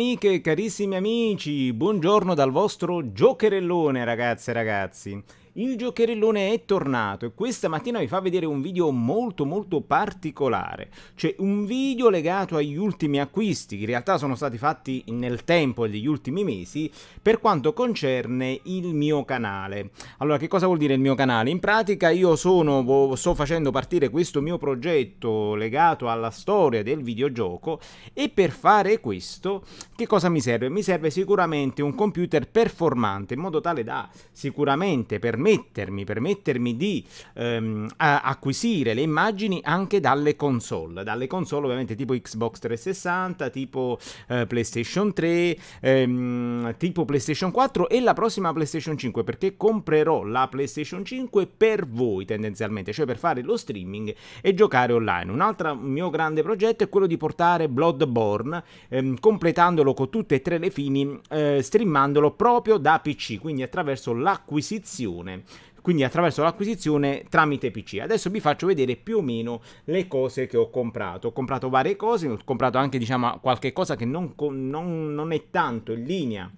Amiche, carissimi amici, buongiorno dal vostro giocherellone ragazze e ragazzi. Il giocherellone è tornato e questa mattina vi fa vedere un video molto molto particolare, cioè un video legato agli ultimi acquisti che in realtà sono stati fatti nel tempo degli ultimi mesi per quanto concerne il mio canale. Allora che cosa vuol dire il mio canale? In pratica io sono, sto facendo partire questo mio progetto legato alla storia del videogioco e per fare questo che cosa mi serve? Mi serve sicuramente un computer performante in modo tale da sicuramente permettere permettermi, permettermi di ehm, acquisire le immagini anche dalle console, dalle console ovviamente tipo Xbox 360, tipo eh, PlayStation 3, ehm, tipo PlayStation 4 e la prossima PlayStation 5 perché comprerò la PlayStation 5 per voi tendenzialmente, cioè per fare lo streaming e giocare online. Un altro mio grande progetto è quello di portare Bloodborne, ehm, completandolo con tutte e tre le fini, eh, streamandolo proprio da PC, quindi attraverso l'acquisizione quindi attraverso l'acquisizione tramite PC. Adesso vi faccio vedere più o meno le cose che ho comprato. Ho comprato varie cose, ho comprato anche diciamo qualche cosa che non, non, non è tanto in linea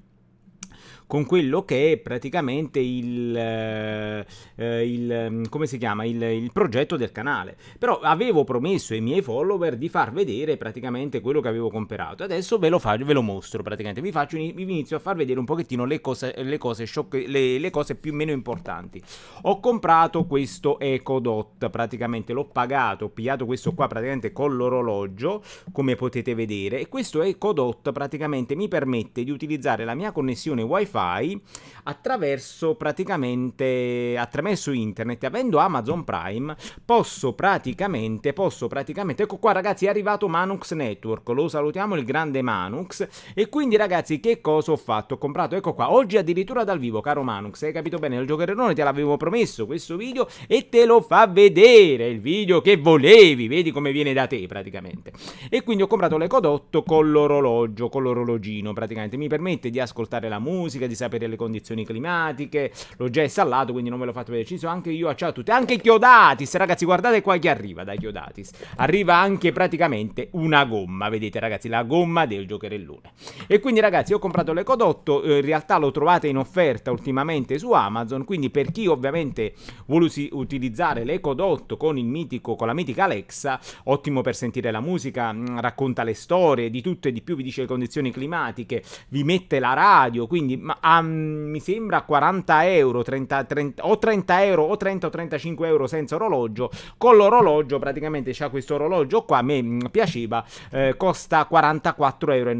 con quello che è praticamente il, eh, eh il mm, come si chiama il, il, progetto del canale però avevo promesso ai miei follower di far vedere praticamente quello che avevo comprato adesso ve lo, faccio, ve lo mostro praticamente vi, faccio, vi inizio a far vedere un pochettino le cose, le cose, sciocche, le, le cose più meno importanti ho comprato questo EcoDot praticamente l'ho pagato ho pigliato questo qua praticamente con l'orologio come potete vedere e questo EcoDot praticamente mi permette di utilizzare la mia connessione wifi Spotify attraverso praticamente attraverso internet avendo Amazon Prime posso praticamente posso praticamente ecco qua ragazzi è arrivato Manux Network lo salutiamo il grande Manux e quindi ragazzi che cosa ho fatto ho comprato ecco qua oggi addirittura dal vivo caro Manux hai capito bene il giocherellone te l'avevo promesso questo video e te lo fa vedere il video che volevi vedi come viene da te praticamente e quindi ho comprato l'ecodotto con l'orologio con l'orologino praticamente mi permette di ascoltare la musica di sapere le condizioni climatiche. L'ho già installato, quindi non ve lo fate vedere. Ci sono anche io, ah, ciao a tutti. Anche Chiodatis, ragazzi, guardate qua chi arriva da Chiodatis. Arriva anche praticamente una gomma, vedete ragazzi, la gomma del giocherellone. E quindi ragazzi, ho comprato l'Ecodotto, eh, in realtà lo trovate in offerta ultimamente su Amazon, quindi per chi ovviamente volusi utilizzare l'Ecodotto con il mitico, con la mitica Alexa, ottimo per sentire la musica, mm, racconta le storie, di tutto e di più, vi dice le condizioni climatiche, vi mette la radio, quindi ma a, mm, mi sembra, 40 euro, 30, 30, o 30 euro, o 30 o 35 euro senza orologio. Con l'orologio, praticamente c'è questo orologio qua, a me mm, piaceva, eh, costa 44,90 euro.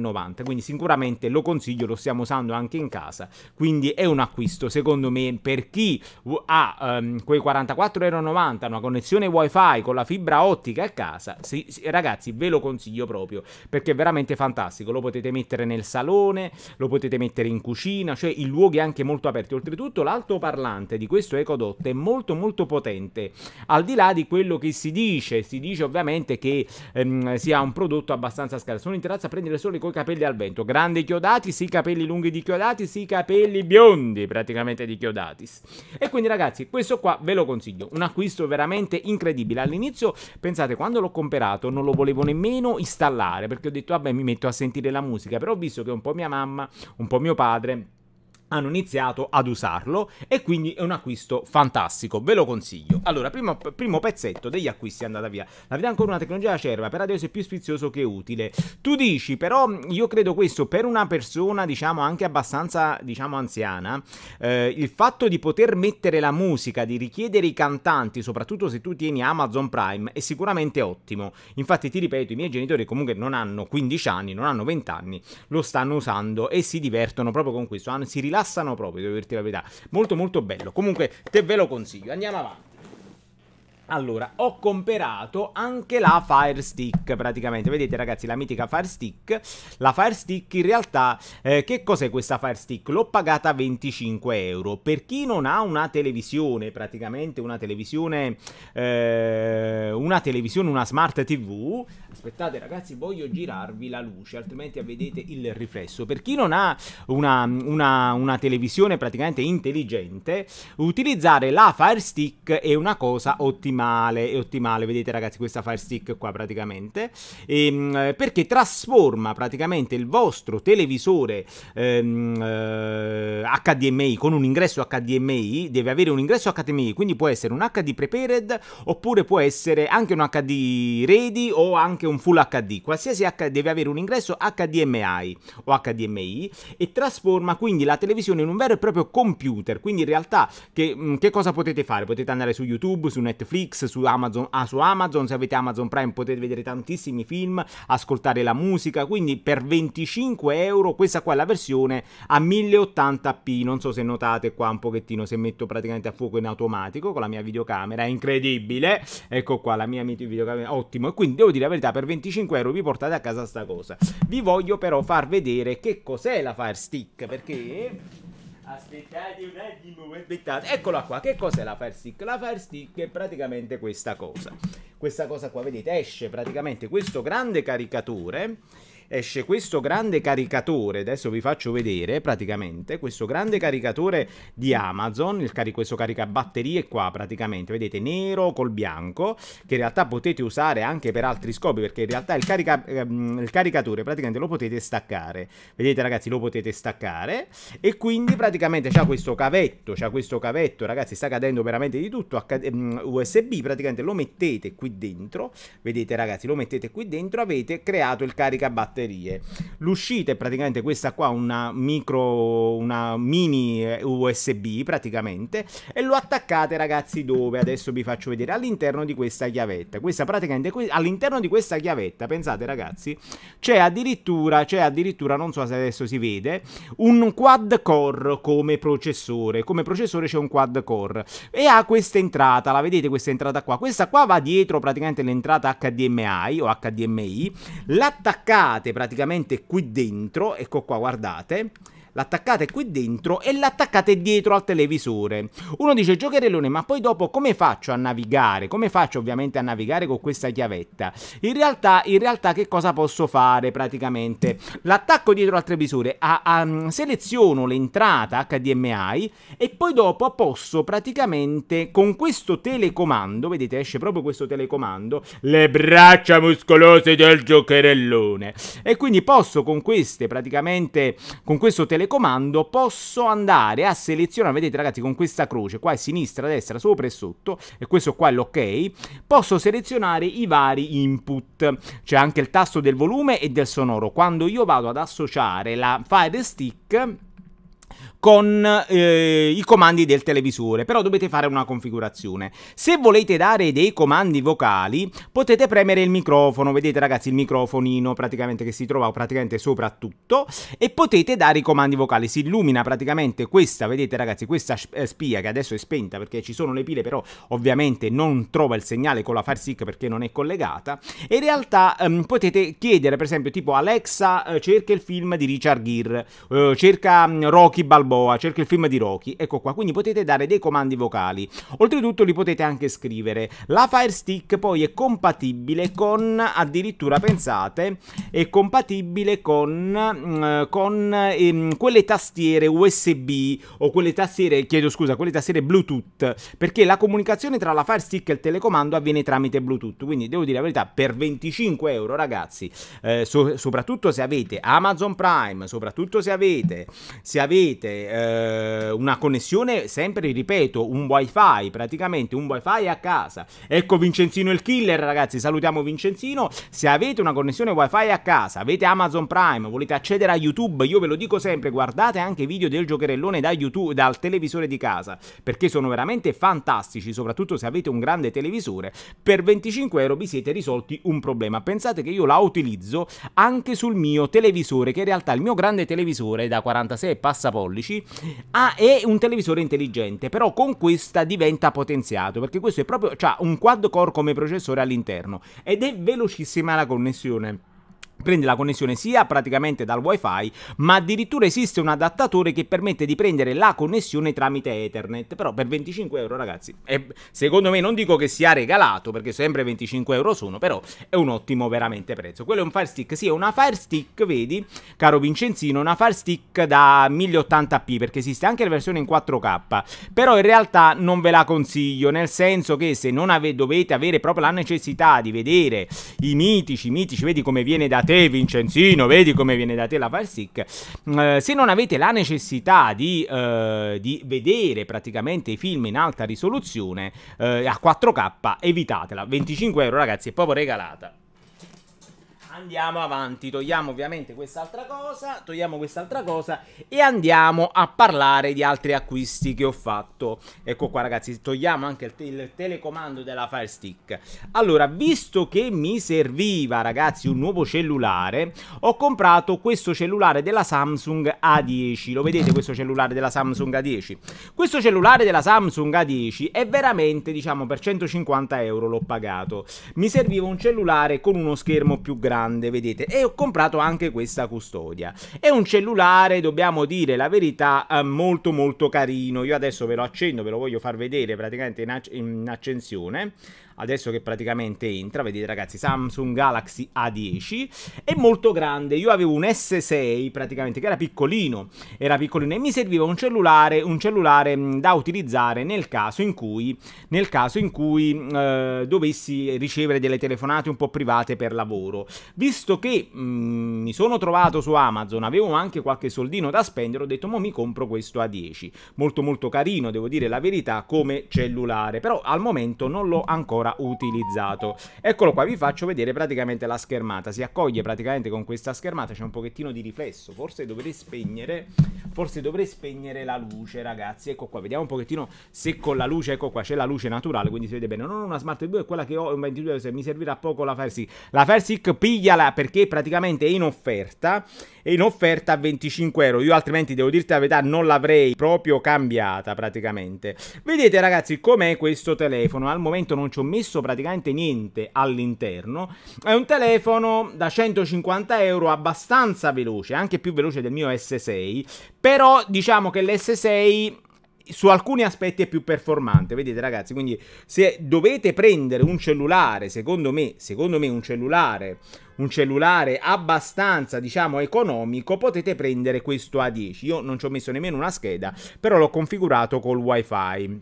Quindi sicuramente lo consiglio, lo stiamo usando anche in casa. Quindi è un acquisto, secondo me, per chi ha ehm, quei 44,90 euro, una connessione wifi con la fibra ottica a casa, sì, sì, ragazzi, ve lo consiglio proprio, perché è veramente fantastico. Lo potete mettere nel salone, lo potete mettere in cucina, cucina, cioè in luoghi anche molto aperti. Oltretutto l'altoparlante di questo Ecodot è molto molto potente, al di là di quello che si dice, si dice ovviamente che ehm, sia un prodotto abbastanza scarso. Sono in terrazza a prendere sole i capelli al vento, grandi chiodati, sì, capelli lunghi di chiodati, sì, capelli biondi praticamente di Chiodatis. E quindi ragazzi, questo qua ve lo consiglio, un acquisto veramente incredibile. All'inizio, pensate, quando l'ho comprato non lo volevo nemmeno installare perché ho detto vabbè mi metto a sentire la musica, però ho visto che un po' mia mamma, un po' mio padre hanno iniziato ad usarlo e quindi è un acquisto fantastico, ve lo consiglio. Allora, primo, primo pezzetto degli acquisti è andata via. La vita ancora una tecnologia acerba, per adesso è più sfizioso che utile. Tu dici, però, io credo questo, per una persona, diciamo, anche abbastanza, diciamo, anziana, eh, il fatto di poter mettere la musica, di richiedere i cantanti, soprattutto se tu tieni Amazon Prime, è sicuramente ottimo. Infatti, ti ripeto, i miei genitori comunque non hanno 15 anni, non hanno 20 anni, lo stanno usando e si divertono proprio con questo, si rilassano rilassano proprio, devo dirti la verità. Molto molto bello. Comunque te ve lo consiglio. Andiamo avanti. Allora, ho comperato anche la Fire Stick praticamente, vedete ragazzi la mitica Fire Stick, la Fire Stick in realtà, eh, che cos'è questa Fire Stick? L'ho pagata 25 euro, per chi non ha una televisione praticamente, una televisione, eh, una televisione, una smart tv, aspettate ragazzi voglio girarvi la luce altrimenti vedete il riflesso, per chi non ha una, una, una televisione praticamente intelligente, utilizzare la Fire Stick è una cosa ottima ottimale, è ottimale, vedete ragazzi questa Fire Stick qua praticamente, e, ehm, perché trasforma praticamente il vostro televisore ehm, eh, HDMI con un ingresso HDMI, deve avere un ingresso HDMI, quindi può essere un HD prepared oppure può essere anche un HD ready o anche un full HD, qualsiasi H deve avere un ingresso HDMI o HDMI e trasforma quindi la televisione in un vero e proprio computer, quindi in realtà che, mm, che cosa potete fare? Potete andare su YouTube, su Netflix, Netflix, su Amazon, ah, su Amazon, se avete Amazon Prime potete vedere tantissimi film, ascoltare la musica, quindi per 25 euro questa qua è la versione a 1080p, non so se notate qua un pochettino se metto praticamente a fuoco in automatico con la mia videocamera, è incredibile, ecco qua la mia videocamera, ottimo, e quindi devo dire la verità, per 25 euro vi portate a casa sta cosa, vi voglio però far vedere che cos'è la Fire Stick, perché... Aspettate un attimo, eh. aspettate. Eccola qua, che cos'è la Fire Stick? La Fire Stick è praticamente questa cosa. Questa cosa qua, vedete, esce praticamente questo grande caricatore esce questo grande caricatore, adesso vi faccio vedere praticamente, questo grande caricatore di Amazon, il cari questo caricabatterie qua praticamente, vedete nero col bianco, che in realtà potete usare anche per altri scopi perché in realtà il, carica ehm, il caricatore praticamente lo potete staccare, vedete ragazzi lo potete staccare e quindi praticamente c'è questo cavetto, c'ha questo cavetto ragazzi sta cadendo veramente di tutto, ehm, USB praticamente lo mettete qui dentro, vedete ragazzi lo mettete qui dentro, avete creato il caricabatterie batterie. L'uscita è praticamente questa qua, una micro, una mini eh, USB praticamente, e lo attaccate ragazzi dove? Adesso vi faccio vedere, all'interno di questa chiavetta. Questa praticamente, all'interno di questa chiavetta, pensate ragazzi, c'è addirittura, c'è addirittura, non so se adesso si vede, un quad core come processore. Come processore c'è un quad core e ha questa entrata, la vedete questa entrata qua? Questa qua va dietro praticamente l'entrata HDMI o HDMI, l'attaccate praticamente qui dentro, ecco qua, guardate, l'attaccate qui dentro e l'attaccate dietro al televisore. Uno dice giocherellone, ma poi dopo come faccio a navigare? Come faccio ovviamente a navigare con questa chiavetta? In realtà, in realtà che cosa posso fare praticamente? L'attacco dietro al televisore, a, a, mm, seleziono l'entrata HDMI e poi dopo posso praticamente con questo telecomando, vedete esce proprio questo telecomando, le braccia muscolose del giocherellone. E quindi posso con queste praticamente, con questo telecomando telecomando posso andare a selezionare, vedete ragazzi con questa croce qua a sinistra, a destra, sopra e sotto, e questo qua è l'ok, posso selezionare i vari input, c'è anche il tasto del volume e del sonoro, quando io vado ad associare la Fire Stick con eh, i comandi del televisore, però dovete fare una configurazione. Se volete dare dei comandi vocali, potete premere il microfono, vedete ragazzi il microfonino praticamente che si trova praticamente sopra tutto e potete dare i comandi vocali, si illumina praticamente questa, vedete ragazzi, questa eh, spia che adesso è spenta perché ci sono le pile, però ovviamente non trova il segnale con la FireStick perché non è collegata. E in realtà ehm, potete chiedere per esempio tipo Alexa eh, cerca il film di Richard Gere, eh, cerca mm, Rocky Balboa Balboa, cerca il film di Rocky, ecco qua, quindi potete dare dei comandi vocali. Oltretutto li potete anche scrivere. La Fire Stick poi è compatibile con, addirittura pensate, è compatibile con, mm, con ehm, quelle tastiere USB o quelle tastiere, chiedo scusa, quelle tastiere Bluetooth, perché la comunicazione tra la Fire Stick e il telecomando avviene tramite Bluetooth, quindi devo dire la verità, per 25 euro ragazzi, eh, so soprattutto se avete Amazon Prime, soprattutto se avete, se avete eh, una connessione sempre, ripeto, un wifi, praticamente un wifi a casa. Ecco Vincenzino il killer, ragazzi, salutiamo Vincenzino. Se avete una connessione wifi a casa, avete Amazon Prime, volete accedere a YouTube, io ve lo dico sempre, guardate anche i video del giocherellone da YouTube, dal televisore di casa, perché sono veramente fantastici, soprattutto se avete un grande televisore. Per 25 euro vi siete risolti un problema. Pensate che io la utilizzo anche sul mio televisore, che in realtà il mio grande televisore da 46 passapollici 10 ha, e un televisore intelligente, però con questa diventa potenziato, perché questo è proprio, ha cioè, un quad core come processore all'interno ed è velocissima la connessione prende la connessione sia praticamente dal wifi ma addirittura esiste un adattatore che permette di prendere la connessione tramite ethernet però per 25 euro ragazzi è, secondo me non dico che sia regalato perché sempre 25 euro sono però è un ottimo veramente prezzo quello è un fire stick sì è una fire stick vedi caro Vincenzino una fire stick da 1080p perché esiste anche la versione in 4k però in realtà non ve la consiglio nel senso che se non ave dovete avere proprio la necessità di vedere i mitici mitici vedi come viene da te te Vincenzino, vedi come viene da te la Fire Stick. Eh, se non avete la necessità di, eh, di, vedere praticamente i film in alta risoluzione eh, a 4K, evitatela. 25 euro ragazzi, è proprio regalata andiamo avanti, togliamo ovviamente quest'altra cosa, togliamo quest'altra cosa e andiamo a parlare di altri acquisti che ho fatto. Ecco qua ragazzi, togliamo anche il, te il telecomando della Fire Stick. Allora, visto che mi serviva ragazzi un nuovo cellulare, ho comprato questo cellulare della Samsung A10. Lo vedete questo cellulare della Samsung A10? Questo cellulare della Samsung A10 è veramente, diciamo, per 150 euro l'ho pagato. Mi serviva un cellulare con uno schermo più grande grande, vedete, e ho comprato anche questa custodia. È un cellulare, dobbiamo dire la verità, eh, molto molto carino. Io adesso ve lo accendo, ve lo voglio far vedere praticamente in, acc in accensione adesso che praticamente entra, vedete ragazzi, Samsung Galaxy A10, è molto grande, io avevo un S6 praticamente che era piccolino, era piccolino e mi serviva un cellulare, un cellulare mm, da utilizzare nel caso in cui, nel caso in cui mm, eh, dovessi ricevere delle telefonate un po' private per lavoro, visto che mh, mm, mi sono trovato su Amazon, avevo anche qualche soldino da spendere, ho detto ma mi compro questo A10, molto molto carino, devo dire la verità, come cellulare, però al momento non l'ho ancora ancora utilizzato. Eccolo qua, vi faccio vedere praticamente la schermata. Si accoglie praticamente con questa schermata, c'è un pochettino di riflesso. Forse dovrei spegnere, forse dovrei spegnere la luce, ragazzi. Ecco qua, vediamo un pochettino se con la luce, ecco qua, c'è la luce naturale, quindi si vede bene. Non ho una Smart 2, è quella che ho, un 22, se mi servirà poco la Firesick. La Firesick pigliala perché praticamente è in offerta, è in offerta a 25 euro. Io altrimenti devo dirti la verità, non l'avrei proprio cambiata praticamente. Vedete ragazzi com'è questo telefono, al momento non c'ho messo praticamente niente all'interno. È un telefono da 150 euro abbastanza veloce, anche più veloce del mio S6, però diciamo che l'S6 su alcuni aspetti è più performante, vedete ragazzi, quindi se dovete prendere un cellulare, secondo me, secondo me un cellulare un cellulare abbastanza diciamo economico potete prendere questo A10 io non ci ho messo nemmeno una scheda però l'ho configurato col wifi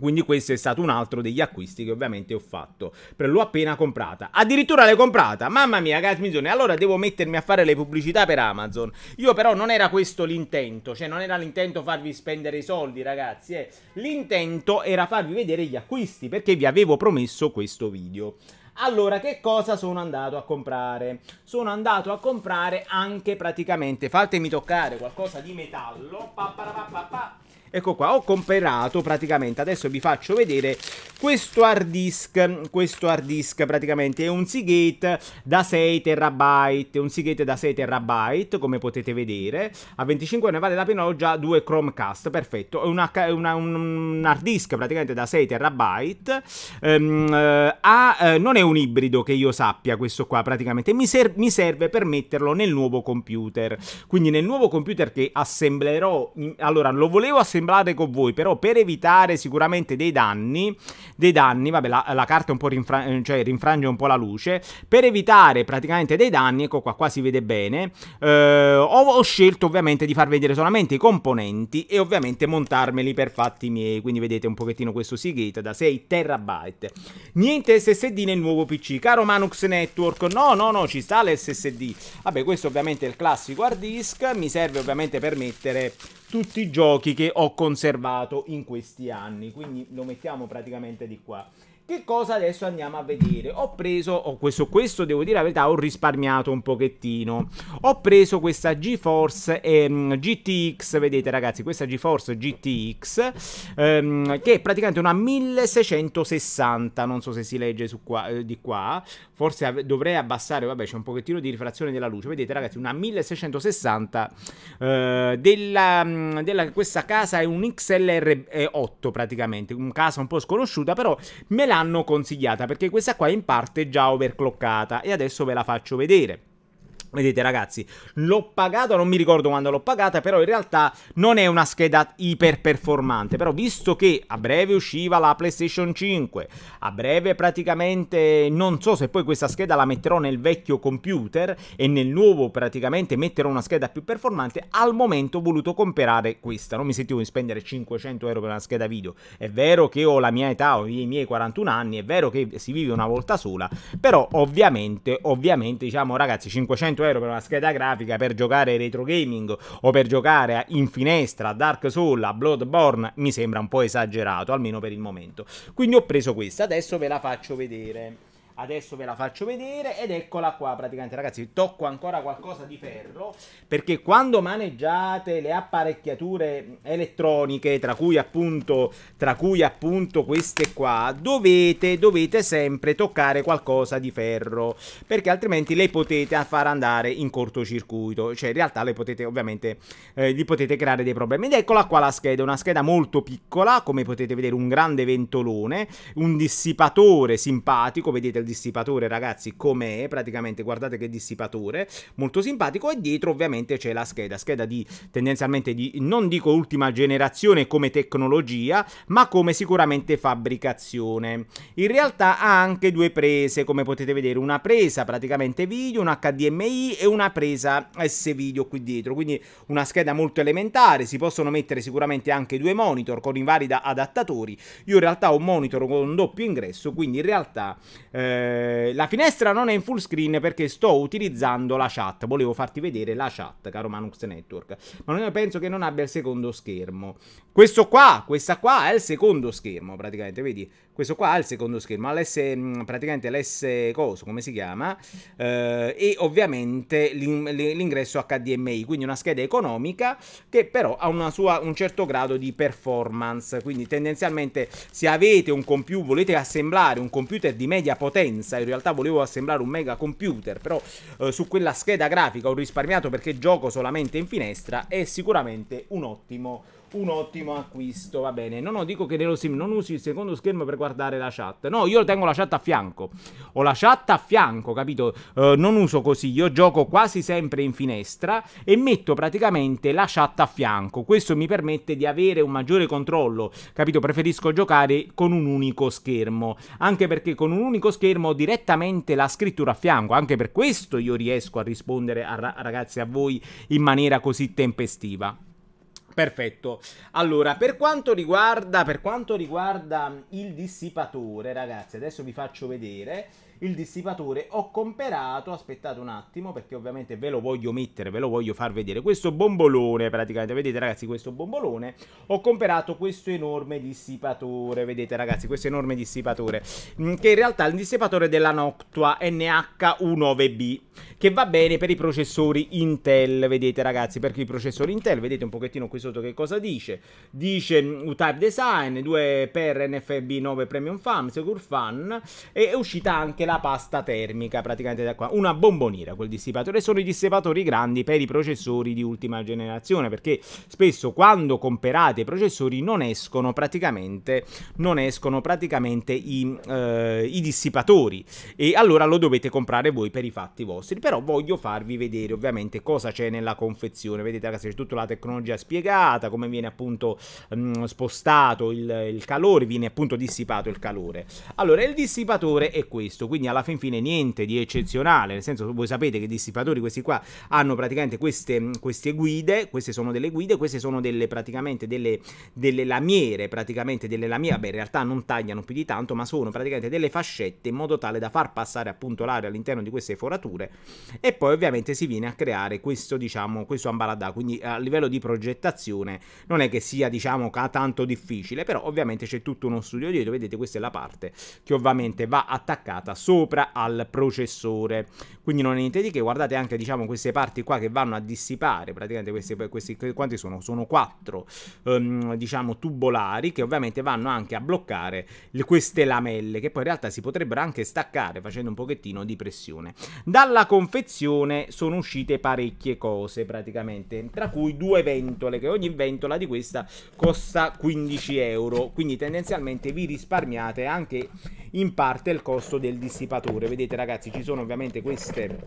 quindi questo è stato un altro degli acquisti che ovviamente ho fatto. Però l'ho appena comprata. Addirittura l'hai comprata. Mamma mia, Gasmisone. Allora devo mettermi a fare le pubblicità per Amazon. Io però non era questo l'intento. Cioè non era l'intento farvi spendere i soldi, ragazzi. Eh. L'intento era farvi vedere gli acquisti. Perché vi avevo promesso questo video. Allora, che cosa sono andato a comprare? Sono andato a comprare anche praticamente, fatemi toccare qualcosa di metallo, pa, pa, pa, Ecco qua, ho comprato praticamente, adesso vi faccio vedere questo hard disk, questo hard disk praticamente è un Seagate da 6 terabyte, un Seagate da 6 terabyte come potete vedere, a 25 ne vale la pena ho già due Chromecast, perfetto, è una, una, un hard disk praticamente da 6 terabyte, ehm, eh, a, eh, non è un ibrido che io sappia questo qua praticamente, mi, ser mi serve per metterlo nel nuovo computer, quindi nel nuovo computer che assemblerò, allora lo volevo assemblare timbrare con voi, però per evitare sicuramente dei danni, dei danni, vabbè la, la carta un po' rinfra- eh, cioè rinfrange un po' la luce, per evitare praticamente dei danni, ecco qua, qua si vede bene, eh, ho, ho scelto ovviamente di far vedere solamente i componenti e ovviamente montarmeli per fatti miei, quindi vedete un pochettino questo Seagate da 6 terabyte. Niente SSD nel nuovo PC, caro Manux Network, no no no, ci sta l'SSD, vabbè questo ovviamente è il classico hard disk, mi serve ovviamente per mettere tutti i giochi che ho conservato in questi anni. Quindi lo mettiamo praticamente di qua. Che cosa adesso andiamo a vedere? Ho preso, ho questo, questo devo dire la verità, ho risparmiato un pochettino. Ho preso questa GeForce ehm, GTX, vedete ragazzi, questa GeForce GTX, ehm, che è praticamente una 1660, non so se si legge qua, eh, di qua, forse av- dovrei abbassare, vabbè c'è un pochettino di rifrazione della luce, vedete ragazzi, una 1660 eh, della, della, questa casa è un XLR8 eh, praticamente, una casa un po' sconosciuta, però me l'ha l'hanno consigliata perché questa qua è in parte già overclockata e adesso ve la faccio vedere. Vedete ragazzi, l'ho pagata, non mi ricordo quando l'ho pagata, però in realtà non è una scheda iper performante, però visto che a breve usciva la PlayStation 5, a breve praticamente non so se poi questa scheda la metterò nel vecchio computer e nel nuovo praticamente metterò una scheda più performante, al momento ho voluto comprare questa, non mi sentivo di spendere 500 euro per una scheda video, è vero che ho la mia età, ho i miei 41 anni, è vero che si vive una volta sola, però ovviamente, ovviamente diciamo ragazzi 500 euro 100 euro per una scheda grafica per giocare retro gaming o per giocare in finestra a Dark Souls, a Bloodborne, mi sembra un po' esagerato, almeno per il momento. Quindi ho preso questa, adesso ve la faccio vedere adesso ve la faccio vedere ed eccola qua praticamente ragazzi tocco ancora qualcosa di ferro perché quando maneggiate le apparecchiature elettroniche tra cui appunto tra cui appunto queste qua dovete dovete sempre toccare qualcosa di ferro perché altrimenti le potete far andare in cortocircuito cioè in realtà le potete ovviamente eh, gli potete creare dei problemi ed eccola qua la scheda una scheda molto piccola come potete vedere un grande ventolone un dissipatore simpatico vedete il dissipatore ragazzi com'è praticamente guardate che dissipatore molto simpatico e dietro ovviamente c'è la scheda scheda di tendenzialmente di non dico ultima generazione come tecnologia ma come sicuramente fabbricazione in realtà ha anche due prese come potete vedere una presa praticamente video un HDMI e una presa S video qui dietro quindi una scheda molto elementare si possono mettere sicuramente anche due monitor con i vari adattatori io in realtà ho un monitor con doppio ingresso quindi in realtà eh, eh, la finestra non è in full screen perché sto utilizzando la chat. Volevo farti vedere la chat, caro Manux Network. Ma non penso che non abbia il secondo schermo. Questo qua, questa qua è il secondo schermo, praticamente, vedi? Questo qua è il secondo schermo, l'S, mm, praticamente l'S coso, come si chiama? Eh, e ovviamente l'ingresso HDMI, quindi una scheda economica che però ha sua, un certo grado di performance. Quindi tendenzialmente se avete un computer, volete assemblare un computer di media potenza, densa, in realtà volevo assemblare un mega computer, però eh, su quella scheda grafica ho risparmiato perché gioco solamente in finestra, è sicuramente un ottimo un ottimo acquisto, va bene. No, no, dico che nello sim non usi il secondo schermo per guardare la chat. No, io tengo la chat a fianco. Ho la chat a fianco, capito? Uh, non uso così, io gioco quasi sempre in finestra e metto praticamente la chat a fianco. Questo mi permette di avere un maggiore controllo, capito? Preferisco giocare con un unico schermo, anche perché con un unico schermo ho direttamente la scrittura a fianco, anche per questo io riesco a rispondere a ra ragazzi a voi in maniera così tempestiva. Perfetto. Allora, per quanto, riguarda, per quanto riguarda il dissipatore, ragazzi, adesso vi faccio vedere il dissipatore ho comperato, aspettate un attimo perché ovviamente ve lo voglio mettere, ve lo voglio far vedere, questo bombolone praticamente, vedete ragazzi questo bombolone, ho comperato questo enorme dissipatore, vedete ragazzi questo enorme dissipatore, mm, che in realtà è il dissipatore della Noctua NH19B, che va bene per i processori Intel, vedete ragazzi, perché i processori Intel, vedete un pochettino qui sotto che cosa dice, dice U-Type mm, Design, 2 per NFB 9 Premium Fam, Secure Fan, e è uscita anche la pasta termica praticamente da qua, una bomboniera quel dissipatore, sono i dissipatori grandi per i processori di ultima generazione, perché spesso quando comperate i processori non escono praticamente, non escono praticamente i, eh, i dissipatori, e allora lo dovete comprare voi per i fatti vostri vostri, però voglio farvi vedere ovviamente cosa c'è nella confezione, vedete ragazzi c'è tutta la tecnologia spiegata, come viene appunto mh, mm, spostato il, il, calore, viene appunto dissipato il calore. Allora il dissipatore è questo, quindi alla fin fine niente di eccezionale, nel senso voi sapete che i dissipatori questi qua hanno praticamente queste, mm, queste guide, queste sono delle guide, queste sono delle praticamente delle, delle lamiere, praticamente delle lamiere, beh in realtà non tagliano più di tanto, ma sono praticamente delle fascette in modo tale da far passare appunto l'aria all'interno di queste forature e poi ovviamente si viene a creare questo diciamo questo ambaradà quindi a livello di progettazione non è che sia diciamo tanto difficile però ovviamente c'è tutto uno studio dietro vedete questa è la parte che ovviamente va attaccata sopra al processore quindi non è niente di che guardate anche diciamo queste parti qua che vanno a dissipare praticamente questi, questi quanti sono? sono quattro ehm, diciamo tubolari che ovviamente vanno anche a bloccare queste lamelle che poi in realtà si potrebbero anche staccare facendo un pochettino di pressione dalla dalla confezione sono uscite parecchie cose praticamente, tra cui due ventole, che ogni ventola di questa costa 15 euro, quindi tendenzialmente vi risparmiate anche in parte il costo del dissipatore. Vedete ragazzi, ci sono ovviamente queste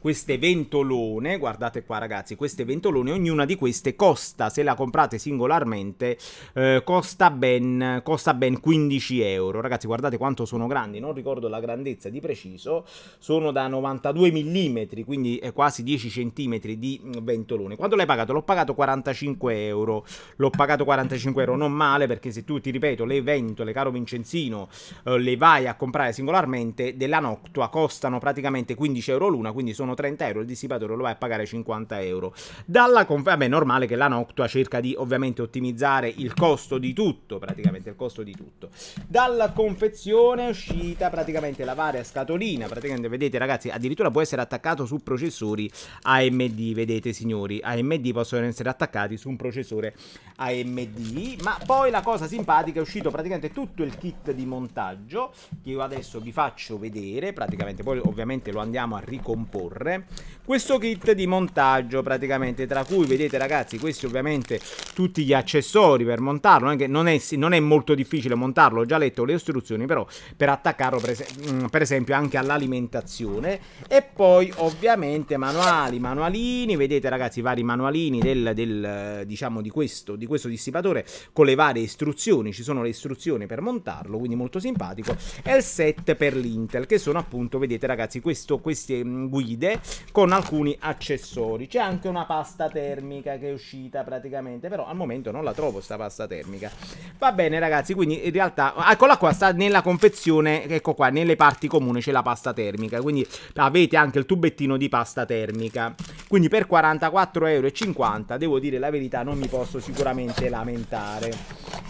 queste ventolone, guardate qua ragazzi, queste ventolone, ognuna di queste costa, se la comprate singolarmente, eh, costa, ben, costa ben 15 euro. Ragazzi guardate quanto sono grandi, non ricordo la grandezza di preciso, sono da 92 mm, quindi è quasi 10 cm di mm, ventolone. Quando l'hai pagato? L'ho pagato 45 euro, l'ho pagato 45 euro, non male perché se tu ti ripeto le ventole, caro Vincenzino, eh, le vai a comprare singolarmente, della Noctua costano praticamente 15 euro l'una, quindi sono sono 30 euro, il dissipatore lo vai a pagare 50 euro. Dalla conferma, è normale che la Noctua cerca di ovviamente ottimizzare il costo di tutto, praticamente il costo di tutto. Dalla confezione è uscita praticamente la varia scatolina, praticamente vedete ragazzi, addirittura può essere attaccato su processori AMD, vedete signori, AMD possono essere attaccati su un processore AMD, ma poi la cosa simpatica è uscito praticamente tutto il kit di montaggio che io adesso vi faccio vedere, praticamente poi ovviamente lo andiamo a ricomporre torre questo kit di montaggio praticamente tra cui vedete ragazzi questi ovviamente tutti gli accessori per montarlo anche non è, non è molto difficile montarlo ho già letto le istruzioni però per attaccarlo per, es mm, per esempio anche all'alimentazione e poi ovviamente manuali manualini vedete ragazzi vari manualini del, del diciamo di questo di questo dissipatore con le varie istruzioni ci sono le istruzioni per montarlo quindi molto simpatico e il set per l'Intel che sono appunto vedete ragazzi questo, queste mm, guide anche con alcuni accessori. C'è anche una pasta termica che è uscita praticamente, però al momento non la trovo sta pasta termica. Va bene ragazzi, quindi in realtà, eccola qua, sta nella confezione, ecco qua, nelle parti comuni c'è la pasta termica, quindi avete anche il tubettino di pasta termica. Quindi per 44,50€ devo dire la verità, non mi posso sicuramente lamentare.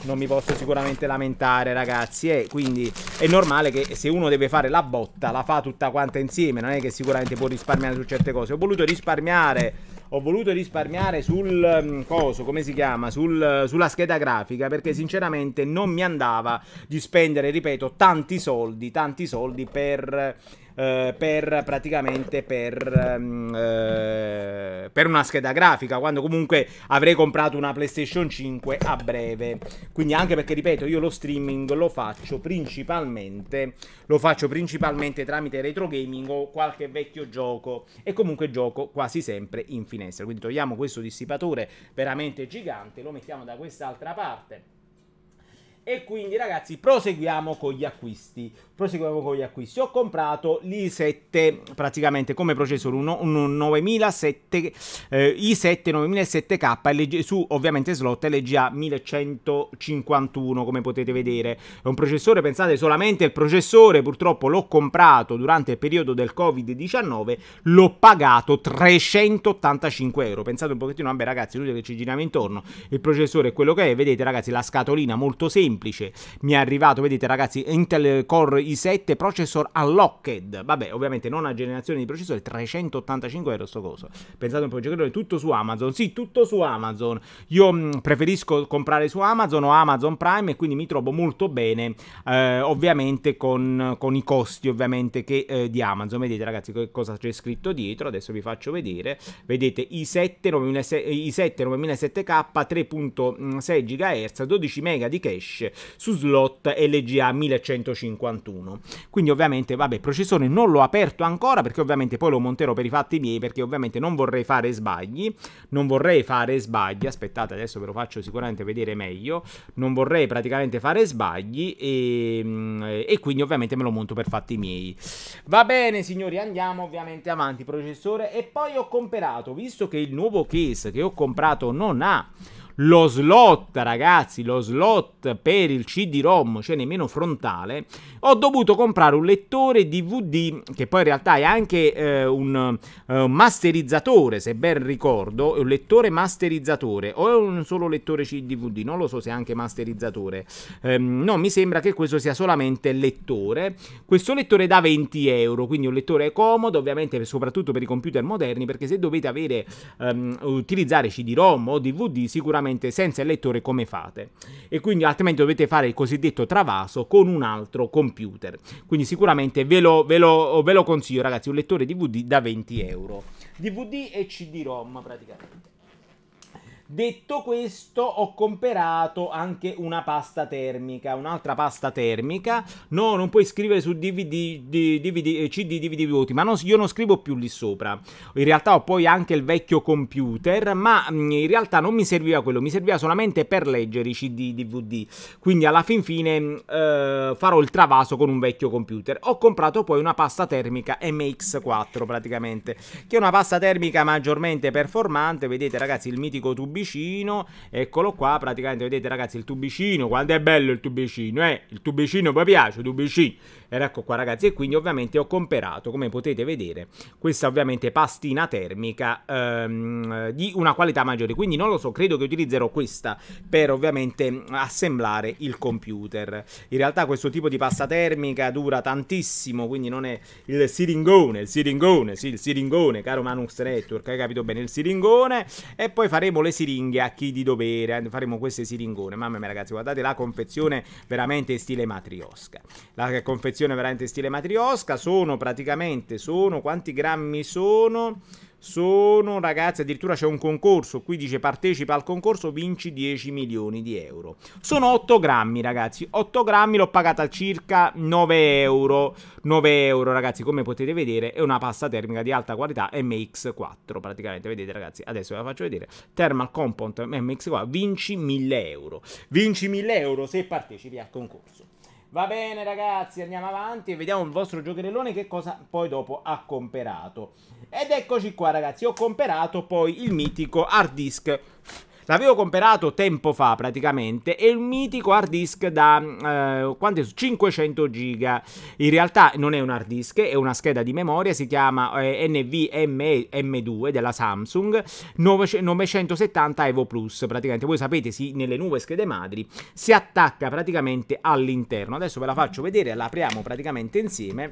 Non mi posso sicuramente lamentare ragazzi, e eh, quindi è normale che se uno deve fare la botta, la fa tutta quanta insieme, non è che sicuramente può risparmiare risparmiare su certe cose. Ho voluto risparmiare. Ho voluto risparmiare sul mm, coso, come si chiama? Sul, sulla scheda grafica. Perché sinceramente non mi andava di spendere, ripeto, tanti soldi, tanti soldi per. Uh, eh, per praticamente per, ehm, eh, per, una scheda grafica, quando comunque avrei comprato una PlayStation 5 a breve. Quindi anche perché, ripeto, io lo streaming lo faccio principalmente, lo faccio principalmente tramite retro gaming o qualche vecchio gioco e comunque gioco quasi sempre in finestra. Quindi togliamo questo dissipatore veramente gigante, lo mettiamo da quest'altra parte. E quindi ragazzi proseguiamo con gli acquisti proseguiamo con gli acquisti. Ho comprato l'i7 praticamente come processore, un, un 9007, eh, k LG, su ovviamente slot LGA 1151 come potete vedere. È un processore, pensate solamente il processore, purtroppo l'ho comprato durante il periodo del Covid-19, l'ho pagato 385 euro. Pensate un pochettino, vabbè ragazzi, lui che ci giriamo intorno. Il processore è quello che è, vedete ragazzi, la scatolina molto semplice. Mi è arrivato, vedete ragazzi, Intel Core i7 processor unlocked. Vabbè, ovviamente non a generazione di processore, 385 euro sto coso. Pensate un po' giocatore, tutto su Amazon. Sì, tutto su Amazon. Io mm, preferisco comprare su Amazon o Amazon Prime e quindi mi trovo molto bene, eh, ovviamente con, con, i costi ovviamente che, eh, di Amazon. Vedete ragazzi cosa c'è scritto dietro, adesso vi faccio vedere. Vedete i7 9700K, 3.6 GHz, 12 MB di cache su slot LGA 1151. 1. Quindi ovviamente, vabbè, il processore non l'ho aperto ancora perché ovviamente poi lo monterò per i fatti miei perché ovviamente non vorrei fare sbagli, non vorrei fare sbagli, aspettate adesso ve lo faccio sicuramente vedere meglio, non vorrei praticamente fare sbagli e, ehm, e quindi ovviamente me lo monto per fatti miei. Va bene signori, andiamo ovviamente avanti processore e poi ho comprato, visto che il nuovo case che ho comprato non ha lo slot, ragazzi, lo slot per il CD-ROM, cioè nemmeno frontale, ho dovuto comprare un lettore DVD che poi in realtà è anche eh, un eh, masterizzatore, se ben ricordo, un lettore masterizzatore o è un solo lettore CD-DVD, non lo so se è anche masterizzatore. Eh, no, mi sembra che questo sia solamente lettore. Questo lettore da 20 euro, quindi un lettore comodo, ovviamente soprattutto per i computer moderni, perché se dovete avere ehm, utilizzare CD-ROM o DVD, sicuramente direttamente senza il lettore come fate. E quindi altrimenti dovete fare il cosiddetto travaso con un altro computer. Quindi sicuramente ve lo, ve lo, ve lo consiglio ragazzi, un lettore DVD da 20 euro. DVD e CD-ROM praticamente. Detto questo, ho comprato anche una pasta termica, un'altra pasta termica. No, non puoi scrivere su DVD, DVD eh, CD, DVD vuoti, ma non, io non scrivo più lì sopra. In realtà ho poi anche il vecchio computer, ma mm, in realtà non mi serviva quello, mi serviva solamente per leggere i CD, DVD. Quindi alla fin fine mm, eh, farò il travaso con un vecchio computer. Ho comprato poi una pasta termica MX4 praticamente, che è una pasta termica maggiormente performante. Vedete ragazzi, il mitico tubino tubicino, eccolo qua, praticamente vedete ragazzi il tubicino, quanto è bello il tubicino, eh, il tubicino vi piace, il tubicino ed ecco qua ragazzi e quindi ovviamente ho comperato come potete vedere questa ovviamente pastina termica ehm, di una qualità maggiore quindi non lo so credo che utilizzerò questa per ovviamente assemblare il computer in realtà questo tipo di pasta termica dura tantissimo quindi non è il siringone il siringone sì il siringone caro Manux Network hai capito bene il siringone e poi faremo le siringhe a chi di dovere eh, faremo queste siringone mamma mia ragazzi guardate la confezione veramente stile matriosca la confezione confezione veramente in stile matriosca. Sono praticamente, sono quanti grammi sono? sono ragazzi addirittura c'è un concorso qui dice partecipa al concorso vinci 10 milioni di euro sono 8 grammi ragazzi 8 grammi l'ho pagata circa 9 euro 9 euro ragazzi come potete vedere è una pasta termica di alta qualità MX4 praticamente vedete ragazzi adesso ve la faccio vedere thermal compound MX4 vinci 1000 euro vinci 1000 euro se partecipi al concorso Va bene ragazzi, andiamo avanti e vediamo il vostro giocherellone che cosa poi dopo ha comperato. Ed eccoci qua ragazzi, ho comperato poi il mitico hard disk L'avevo comperato tempo fa praticamente è un mitico hard disk da eh, 500 giga. In realtà non è un hard disk, è una scheda di memoria, si chiama eh, nvme 2 della Samsung 970 Evo Plus. Praticamente voi sapete, sì, nelle nuove schede madri si attacca praticamente all'interno. Adesso ve la faccio vedere, la apriamo praticamente insieme.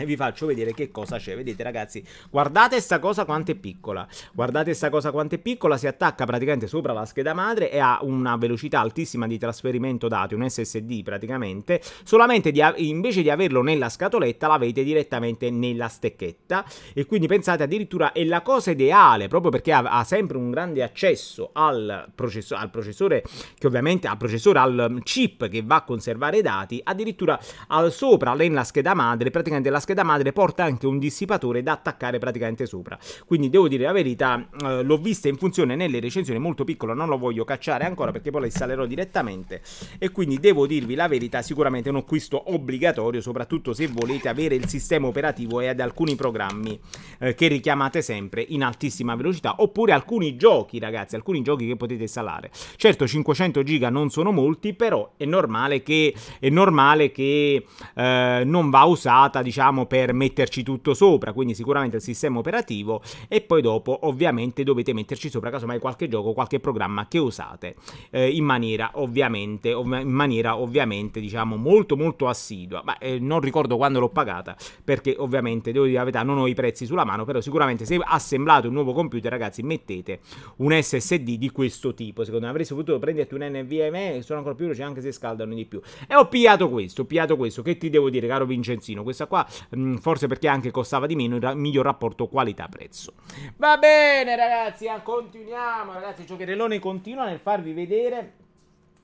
E vi faccio vedere che cosa c'è. Vedete ragazzi, guardate sta cosa quanto è piccola. Guardate sta cosa quanto è piccola, si attacca praticamente sopra la scheda madre e ha una velocità altissima di trasferimento dati, un SSD praticamente. Solamente di invece di averlo nella scatoletta l'avete direttamente nella stecchetta. E quindi pensate addirittura è la cosa ideale, proprio perché ha, ha sempre un grande accesso al, processo al processore, che ovviamente al processore, al mm, chip che va a conservare i dati, addirittura al sopra nella scheda madre praticamente la da madre porta anche un dissipatore da attaccare praticamente sopra. Quindi devo dire la verità, eh, l'ho vista in funzione nelle recensioni molto piccola, non lo voglio cacciare ancora perché poi la installerò direttamente e quindi devo dirvi la verità, sicuramente è un acquisto obbligatorio, soprattutto se volete avere il sistema operativo e ad alcuni programmi eh, che richiamate sempre in altissima velocità oppure alcuni giochi, ragazzi, alcuni giochi che potete installare. Certo 500 giga non sono molti, però è normale che, è normale che eh, non va usata, diciamo diciamo per metterci tutto sopra, quindi sicuramente il sistema operativo e poi dopo ovviamente dovete metterci sopra casomai qualche gioco, qualche programma che usate eh, in maniera ovviamente ov- in maniera ovviamente diciamo molto molto assidua. Ma eh, non ricordo quando l'ho pagata perché ovviamente devo dire la verità non ho i prezzi sulla mano, però sicuramente se assemblate un nuovo computer ragazzi mettete un SSD di questo tipo, secondo me avreste potuto prenderti un NVMe, sono ancora più veloci anche se scaldano di più. E ho pigliato questo, ho pigliato questo, che ti devo dire caro Vincenzino, questa qua Mm, forse perché anche costava di meno, il miglior rapporto qualità-prezzo. Va bene ragazzi, ah, continuiamo, ragazzi, il Giocherellone continua nel farvi vedere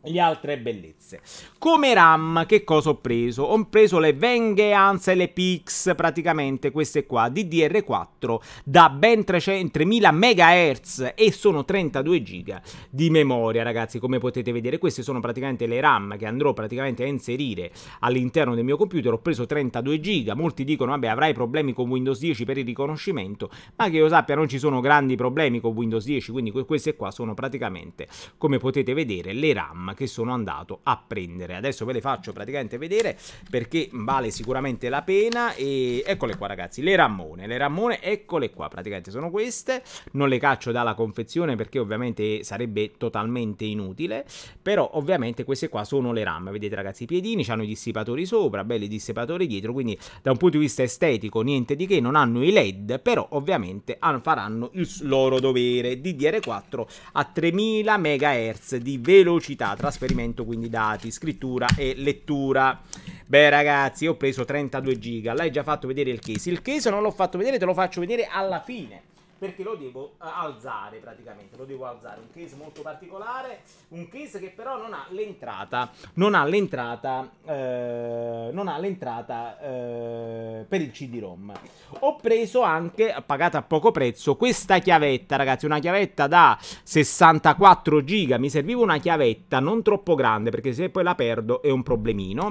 le altre bellezze. Come RAM, che cosa ho preso? Ho preso le Vengeance e le Pix, praticamente queste qua, DDR4 da ben 3000 MHz e sono 32 GB di memoria, ragazzi, come potete vedere. Queste sono praticamente le RAM che andrò praticamente a inserire all'interno del mio computer. Ho preso 32 GB, molti dicono, vabbè, avrai problemi con Windows 10 per il riconoscimento, ma che io sappia non ci sono grandi problemi con Windows 10, quindi queste qua sono praticamente, come potete vedere, le RAM che sono andato a prendere. Adesso ve le faccio praticamente vedere perché vale sicuramente la pena e eccole qua ragazzi, le ramone le ramone eccole qua praticamente sono queste, non le caccio dalla confezione perché ovviamente sarebbe totalmente inutile, però ovviamente queste qua sono le ramme, vedete ragazzi i piedini, hanno i dissipatori sopra, belli dissipatori dietro, quindi da un punto di vista estetico niente di che, non hanno i led, però ovviamente faranno il loro dovere, DDR4 a 3000 MHz di velocità, trasferimento, quindi dati, scrittura e lettura. Beh ragazzi, ho preso 32 giga, l'hai già fatto vedere il case. Il case non l'ho fatto vedere, te lo faccio vedere alla fine perché lo devo eh, alzare praticamente, lo devo alzare, un case molto particolare, un case che però non ha l'entrata, non ha l'entrata, eh, non ha l'entrata eh, per il CD-ROM. Ho preso anche, pagata a poco prezzo, questa chiavetta ragazzi, una chiavetta da 64 giga, mi serviva una chiavetta non troppo grande perché se poi la perdo è un problemino.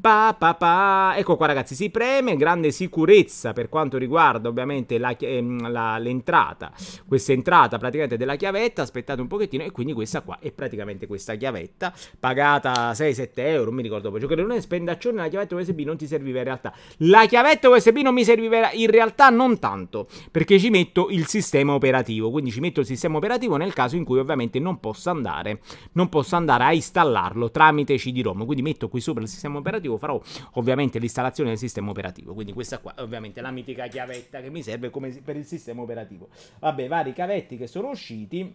Pa, pa, pa. Ecco qua ragazzi, si preme, grande sicurezza per quanto riguarda ovviamente ehm, l'entrata, ehm, questa entrata praticamente della chiavetta, aspettate un pochettino e quindi questa qua è praticamente questa chiavetta pagata 6-7 euro, non mi ricordo poi, cioè, è spendaccione, la chiavetta USB non ti serviva in realtà, la chiavetta USB non mi serviva in realtà non tanto, perché ci metto il sistema operativo, quindi ci metto il sistema operativo nel caso in cui ovviamente non possa andare, non posso andare a installarlo tramite CD-ROM, quindi metto qui sopra il sistema operativo lo farò ovviamente l'installazione del sistema operativo. Quindi questa qua ovviamente la mitica chiavetta che mi serve come per il sistema operativo. Vabbè, vari cavetti che sono usciti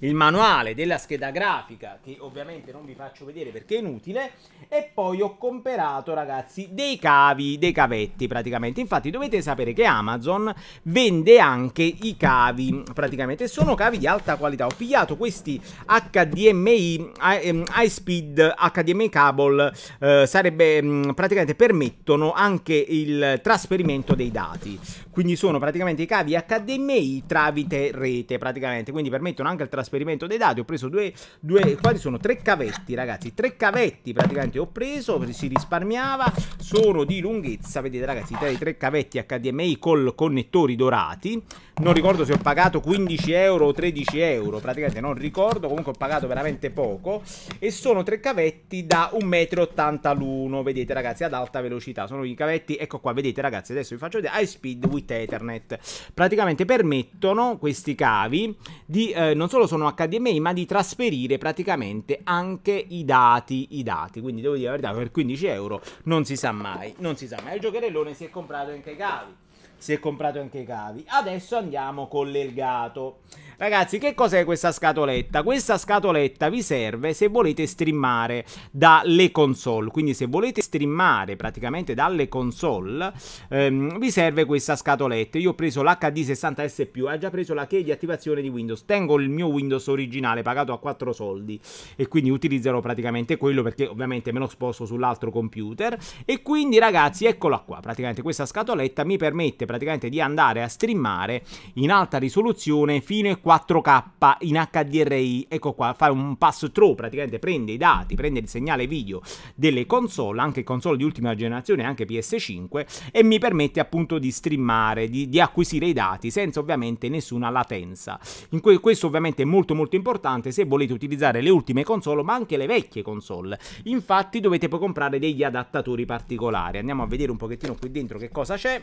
il manuale della scheda grafica che ovviamente non vi faccio vedere perché è inutile e poi ho comperato ragazzi dei cavi dei cavetti praticamente infatti dovete sapere che Amazon vende anche i cavi praticamente sono cavi di alta qualità ho pigliato questi HDMI eh, high speed HDMI cable eh, sarebbe mm, praticamente permettono anche il trasferimento dei dati quindi sono praticamente i cavi HDMI tramite rete praticamente, quindi permettono anche il trasferimento dei dati, ho preso due, due quali sono tre cavetti ragazzi, tre cavetti praticamente ho preso, si risparmiava, sono di lunghezza, vedete ragazzi, tre, tre cavetti HDMI con connettori dorati, non ricordo se ho pagato 15 euro o 13 euro, praticamente non ricordo, comunque ho pagato veramente poco e sono tre cavetti da 1,80 m l'uno, vedete ragazzi, ad alta velocità, sono i cavetti, ecco qua, vedete ragazzi, adesso vi faccio vedere, high speed with tramite Ethernet. Praticamente permettono questi cavi di eh, non solo sono HDMI, ma di trasferire praticamente anche i dati. I dati. Quindi devo dire la verità, per 15 euro non si sa mai. Non si sa mai. Il giocherellone si è comprato anche i cavi. Si è comprato anche i cavi. Adesso andiamo con l'Elgato. Ragazzi, che cos'è questa scatoletta? Questa scatoletta vi serve se volete streamare dalle console. Quindi se volete streamare praticamente dalle console, ehm, vi serve questa scatoletta. Io ho preso l'HD60S+, ha già preso la key di attivazione di Windows. Tengo il mio Windows originale pagato a 4 soldi e quindi utilizzerò praticamente quello perché ovviamente me lo sposto sull'altro computer. E quindi ragazzi, eccola qua. Praticamente questa scatoletta mi permette praticamente di andare a streamare in alta risoluzione fino a 4K in HDRI, ecco qua, fai un pass through, praticamente prende i dati, prende il segnale video delle console, anche console di ultima generazione, anche PS5, e mi permette appunto di streamare, di, di acquisire i dati senza ovviamente nessuna latenza. Que questo ovviamente è molto molto importante se volete utilizzare le ultime console, ma anche le vecchie console. Infatti dovete poi comprare degli adattatori particolari. Andiamo a vedere un pochettino qui dentro che cosa c'è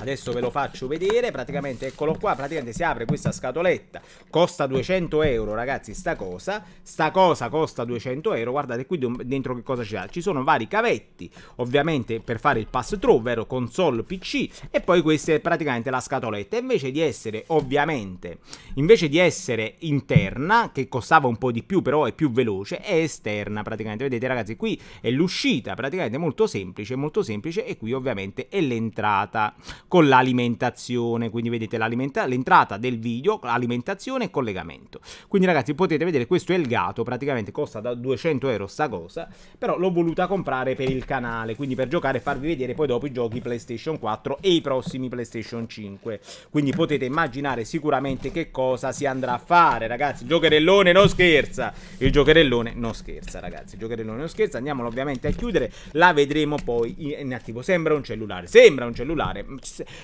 adesso ve lo faccio vedere, praticamente eccolo qua, praticamente si apre questa scatoletta, costa 200 euro ragazzi sta cosa, sta cosa costa 200 euro, guardate qui dentro che cosa c'è, ci sono vari cavetti, ovviamente per fare il pass through, ovvero console PC, e poi questa è praticamente la scatoletta, invece di essere ovviamente, invece di essere interna, che costava un po' di più però è più veloce, è esterna praticamente, vedete ragazzi qui è l'uscita, praticamente molto semplice, molto semplice e qui ovviamente è l'entrata con l'alimentazione. Quindi vedete l'entrata del video, alimentazione e collegamento. Quindi ragazzi potete vedere questo è il gato, praticamente costa da 200 euro sta cosa, però l'ho voluta comprare per il canale, quindi per giocare e farvi vedere poi dopo i giochi PlayStation 4 e i prossimi PlayStation 5. Quindi potete immaginare sicuramente che cosa si andrà a fare, ragazzi. giocherellone non scherza, il giocherellone non scherza, ragazzi. Il giocherellone non scherza, andiamolo ovviamente a chiudere, la vedremo poi in attivo. Sembra un cellulare, sembra un cellulare,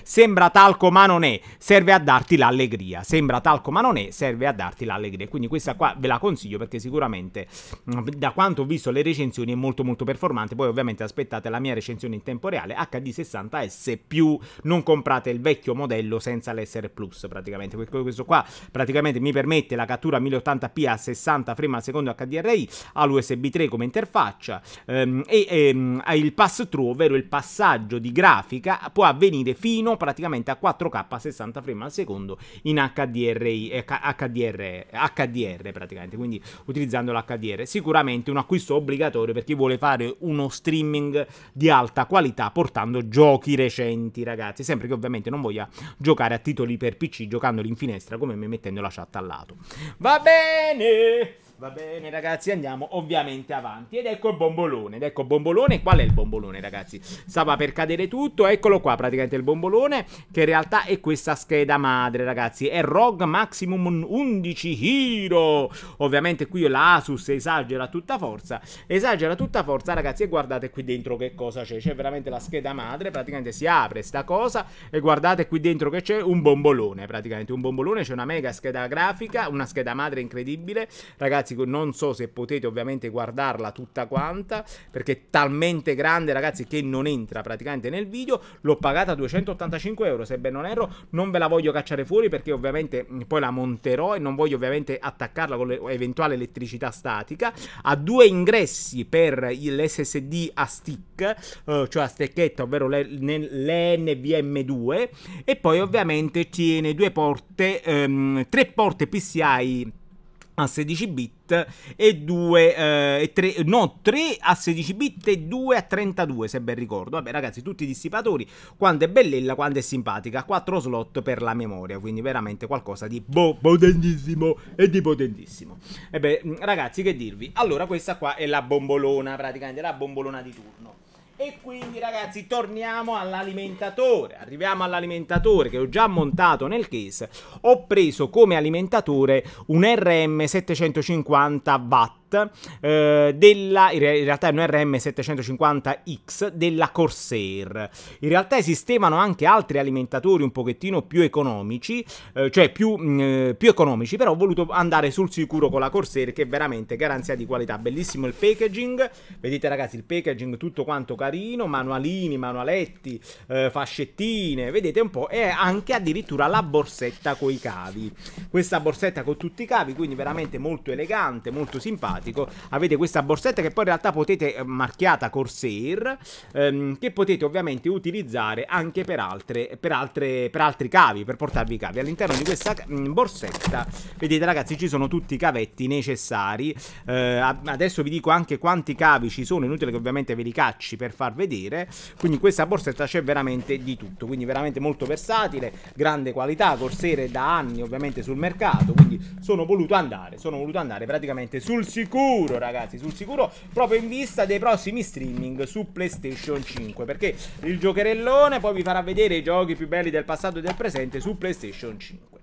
Sembra talco ma non è, serve a darti l'allegria. Sembra talco ma non è, serve a darti l'allegria. Quindi questa qua ve la consiglio perché sicuramente mm, da quanto ho visto le recensioni è molto molto performante. Poi ovviamente aspettate la mia recensione in tempo reale HD60S+, non comprate il vecchio modello senza l'SR Plus praticamente. Questo qua praticamente mi permette la cattura 1080p a 60 frame al secondo HDRI ha l'USB 3 come interfaccia ehm, e ehm, il pass through, ovvero il passaggio di grafica può avvenire quindi fino praticamente a 4K 60 frame al secondo in HDRI, HDR, eh, HDR praticamente, quindi utilizzando l'HDR. Sicuramente un acquisto obbligatorio per chi vuole fare uno streaming di alta qualità portando giochi recenti, ragazzi, sempre che ovviamente non voglia giocare a titoli per PC giocandoli in finestra come me mettendo la chat al lato. Va bene! Va bene ragazzi, andiamo ovviamente avanti Ed ecco il bombolone, ed ecco il bombolone Qual è il bombolone ragazzi? Stava per cadere tutto, eccolo qua praticamente il bombolone Che in realtà è questa scheda madre ragazzi È ROG Maximum 11 Hero Ovviamente qui la Asus esagera a tutta forza Esagera a tutta forza ragazzi E guardate qui dentro che cosa c'è C'è veramente la scheda madre, praticamente si apre sta cosa E guardate qui dentro che c'è un bombolone Praticamente un bombolone, c'è una mega scheda grafica Una scheda madre incredibile Ragazzi ragazzi non so se potete ovviamente guardarla tutta quanta perché è talmente grande ragazzi che non entra praticamente nel video l'ho pagata 285 euro se ben non erro non ve la voglio cacciare fuori perché ovviamente poi la monterò e non voglio ovviamente attaccarla con l'eventuale elettricità statica ha due ingressi per l'SSD a stick eh, cioè a stecchetta ovvero l'NVM2 e poi ovviamente tiene due porte ehm, tre porte PCI a 16 bit e 2 eh, 3 no 3 a 16 bit e 2 a 32 se ben ricordo vabbè ragazzi tutti i dissipatori quando è bellella quando è simpatica 4 slot per la memoria quindi veramente qualcosa di bo- potentissimo e di potentissimo e beh ragazzi che dirvi allora questa qua è la bombolona praticamente la bombolona di turno e quindi ragazzi torniamo all'alimentatore, arriviamo all'alimentatore che ho già montato nel case, ho preso come alimentatore un RM 750 watt eh, della, in realtà è un RM750X della Corsair. In realtà esistevano anche altri alimentatori un pochettino più economici, eh, cioè più, mh, mm, eh, più, economici, però ho voluto andare sul sicuro con la Corsair che è veramente garanzia di qualità. Bellissimo il packaging, vedete ragazzi il packaging tutto quanto carino, manualini, manualetti, eh, fascettine, vedete un po' e anche addirittura la borsetta con i cavi. Questa borsetta con tutti i cavi, quindi veramente molto elegante, molto simpatica simpatico. Avete questa borsetta che poi in realtà potete, eh, marchiata Corsair, ehm, che potete ovviamente utilizzare anche per, altre, per, altre, per altri cavi, per portarvi i cavi. All'interno di questa mm, borsetta, vedete ragazzi, ci sono tutti i cavetti necessari. Eh, adesso vi dico anche quanti cavi ci sono, inutile che ovviamente ve li cacci per far vedere. Quindi in questa borsetta c'è veramente di tutto, quindi veramente molto versatile, grande qualità, Corsair è da anni ovviamente sul mercato, quindi sono voluto andare, sono voluto andare praticamente sul sicuro sicuro ragazzi Sul sicuro proprio in vista dei prossimi streaming su PlayStation 5 Perché il giocherellone poi vi farà vedere i giochi più belli del passato e del presente su PlayStation 5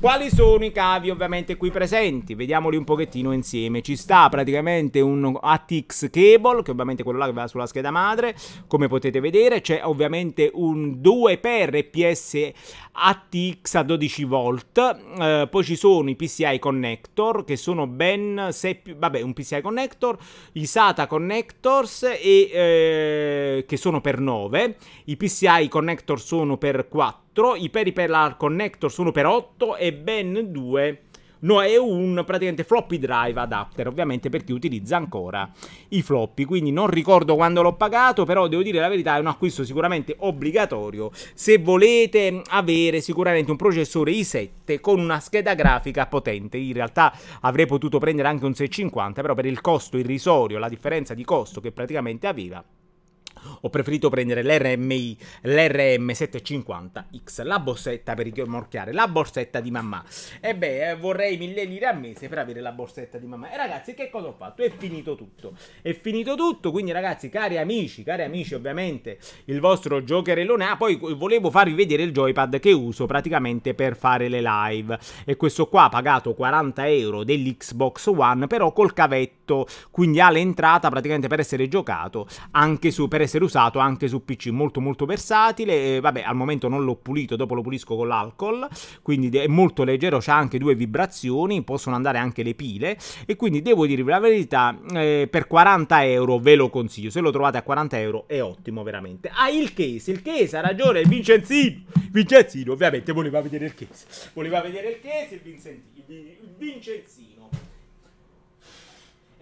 quali sono i cavi ovviamente qui presenti? Vediamoli un pochettino insieme. Ci sta praticamente un ATX cable, che ovviamente quello là che va sulla scheda madre, come potete vedere. C'è ovviamente un 2x PS ATX a 12 volt. Eh, poi ci sono i PCI connector, che sono ben 6... vabbè, un PCI connector, i SATA connectors, e, eh, che sono per 9. I PCI connector sono per 4 4, i peri per l'AR connector sono per 8 e ben 2 No, è un praticamente floppy drive adapter, ovviamente per chi utilizza ancora i floppy. Quindi non ricordo quando l'ho pagato, però devo dire la verità, è un acquisto sicuramente obbligatorio se volete avere sicuramente un processore i7 con una scheda grafica potente. In realtà avrei potuto prendere anche un 650, però per il costo irrisorio, la differenza di costo che praticamente aveva ho preferito prendere l'RMI, l'RM750X, la borsetta per rimorchiare, la borsetta di mamma. E beh, vorrei mille lire al mese per avere la borsetta di mamma. E ragazzi, che cosa ho fatto? È finito tutto. È finito tutto, quindi ragazzi, cari amici, cari amici, ovviamente il vostro giocherellone. Ah, poi volevo farvi vedere il joypad che uso praticamente per fare le live. E questo qua ha pagato 40 euro dell'Xbox One, però col cavetto diritto, quindi ha l'entrata praticamente per essere giocato, anche su, per essere usato anche su PC, molto molto versatile, e, vabbè al momento non l'ho pulito, dopo lo pulisco con l'alcol, quindi è molto leggero, c'ha anche due vibrazioni, possono andare anche le pile, e quindi devo dirvi la verità, eh, per 40 euro ve lo consiglio, se lo trovate a 40 euro è ottimo veramente. Ah, il case, il case, ha ragione, Vincenzino, Vincenzino ovviamente voleva vedere il case, voleva vedere il case, il Vincenzino. Vincenzino.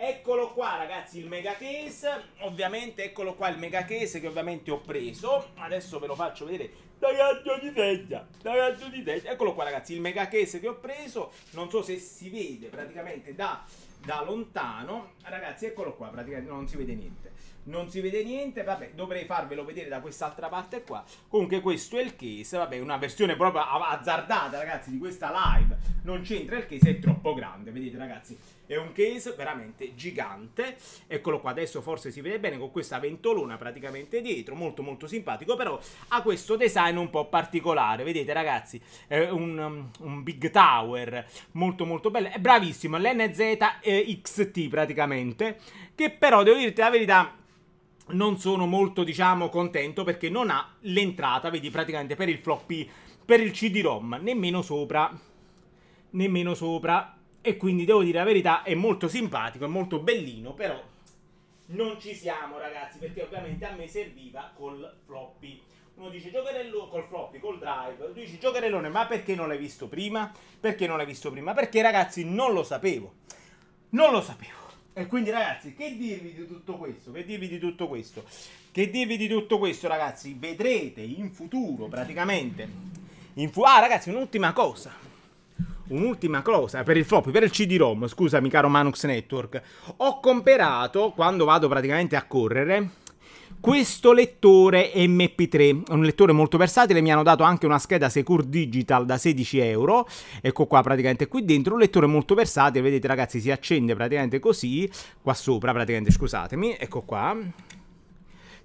Eccolo qua ragazzi il mega case, ovviamente eccolo qua il mega case che ovviamente ho preso, adesso ve lo faccio vedere, Da ragazzo di Da ragazzo di teglia, eccolo qua ragazzi il mega case che ho preso, non so se si vede praticamente da, da lontano, ragazzi eccolo qua, praticamente non si vede niente, non si vede niente, vabbè dovrei farvelo vedere da quest'altra parte qua, comunque questo è il case, vabbè una versione proprio azzardata ragazzi di questa live, non c'entra il case, è troppo grande, vedete ragazzi è un case veramente gigante. Eccolo qua, adesso forse si vede bene con questa ventolona praticamente dietro, molto molto simpatico, però ha questo design un po' particolare. Vedete ragazzi, è un, um, un, big tower molto molto bello. È bravissimo, l'NZXT praticamente, che però devo dirti la verità non sono molto, diciamo, contento perché non ha l'entrata, vedi, praticamente per il floppy, per il CD-ROM, nemmeno sopra, nemmeno sopra e quindi devo dire la verità, è molto simpatico, è molto bellino, però non ci siamo ragazzi, perché ovviamente a me serviva col floppy uno dice giocherello col floppy, col drive, tu dici giocherellone, ma perché non l'hai visto prima? Perché non l'hai visto prima? Perché ragazzi non lo sapevo, non lo sapevo. E quindi ragazzi, che dirvi di tutto questo? Che dirvi di tutto questo? Che dirvi di tutto questo ragazzi? Vedrete in futuro praticamente... In fu- ah ragazzi, un'ultima cosa, un'ultima cosa per il flop, per il CD-ROM, scusami caro Manux Network. Ho comperato, quando vado praticamente a correre, questo lettore MP3 un lettore molto versatile, mi hanno dato anche una scheda Secure Digital da 16 euro, ecco qua praticamente qui dentro, un lettore molto versatile, vedete ragazzi si accende praticamente così, qua sopra praticamente scusatemi, ecco qua,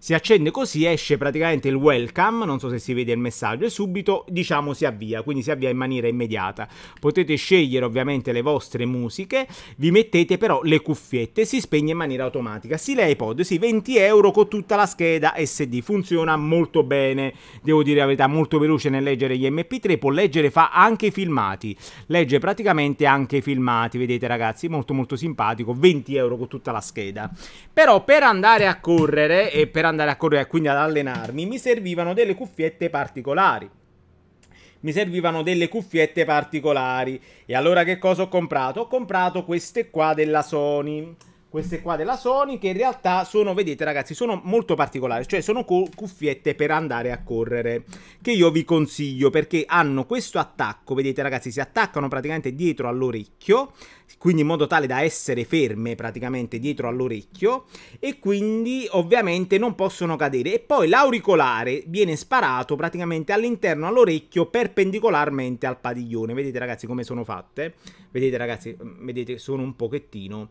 si accende così, esce praticamente il welcome, non so se si vede il messaggio, e subito diciamo si avvia, quindi si avvia in maniera immediata. Potete scegliere ovviamente le vostre musiche, vi mettete però le cuffiette, si spegne in maniera automatica. si Sì, l'iPod, sì, 20 euro con tutta la scheda SD, funziona molto bene, devo dire la verità, molto veloce nel leggere gli MP3, può leggere, fa anche i filmati, legge praticamente anche i filmati, vedete ragazzi, molto molto simpatico, 20 euro con tutta la scheda. Però per andare a correre e per andare andare a correre e quindi ad allenarmi, mi servivano delle cuffiette particolari mi servivano delle cuffiette particolari. E allora che cosa ho comprato? Ho comprato queste qua della Sony queste qua della Sony che in realtà sono, vedete ragazzi, sono molto particolari, cioè sono cuffiette per andare a correre, che io vi consiglio perché hanno questo attacco, vedete ragazzi, si attaccano praticamente dietro all'orecchio, quindi in modo tale da essere ferme praticamente dietro all'orecchio e quindi ovviamente non possono cadere e poi l'auricolare viene sparato praticamente all'interno all'orecchio perpendicolarmente al padiglione, vedete ragazzi come sono fatte, vedete ragazzi, vedete sono un pochettino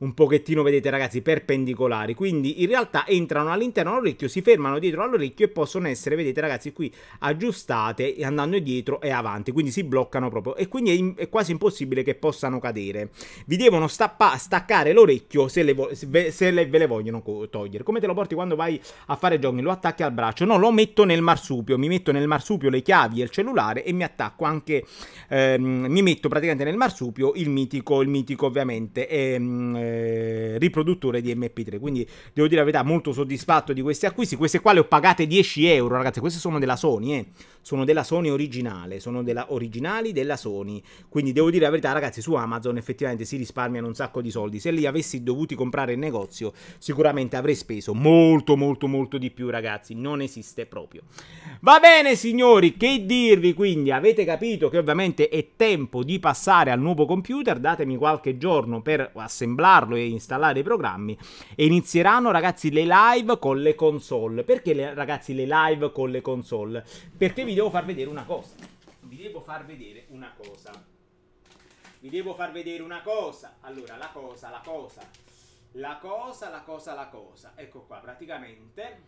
un pochettino, vedete ragazzi, perpendicolari. Quindi in realtà entrano all'interno all'orecchio, si fermano dietro all'orecchio e possono essere, vedete ragazzi, qui aggiustate andando dietro e avanti. Quindi si bloccano proprio e quindi è, in, è quasi impossibile che possano cadere. Vi devono stappa, staccare l'orecchio se, le se, ve, le, ve le vogliono togliere. Come te lo porti quando vai a fare jogging? Lo attacchi al braccio? No, lo metto nel marsupio. Mi metto nel marsupio le chiavi e il cellulare e mi attacco anche... Ehm, mi metto praticamente nel marsupio il mitico, il mitico ovviamente. Ehm, eh, riproduttore di MP3. Quindi devo dire la verità, molto soddisfatto di questi acquisti. Queste qua le ho pagate 10 euro, ragazzi. Queste sono della Sony, eh. Sono della Sony originale, sono della, originali della Sony. Quindi devo dire la verità, ragazzi, su Amazon effettivamente si risparmiano un sacco di soldi. Se li avessi dovuti comprare in negozio, sicuramente avrei speso molto, molto, molto di più, ragazzi. Non esiste proprio. Va bene, signori, che dirvi quindi? Avete capito che ovviamente è tempo di passare al nuovo computer. Datemi qualche giorno per assemblare instaurarlo e installare i programmi. E inizieranno, ragazzi, le live con le console. Perché, le, ragazzi, le live con le console? Perché vi devo far vedere una cosa. Vi devo far vedere una cosa. Vi devo far vedere una cosa. Allora, la cosa, la cosa. La cosa, la cosa, la cosa. Ecco qua, praticamente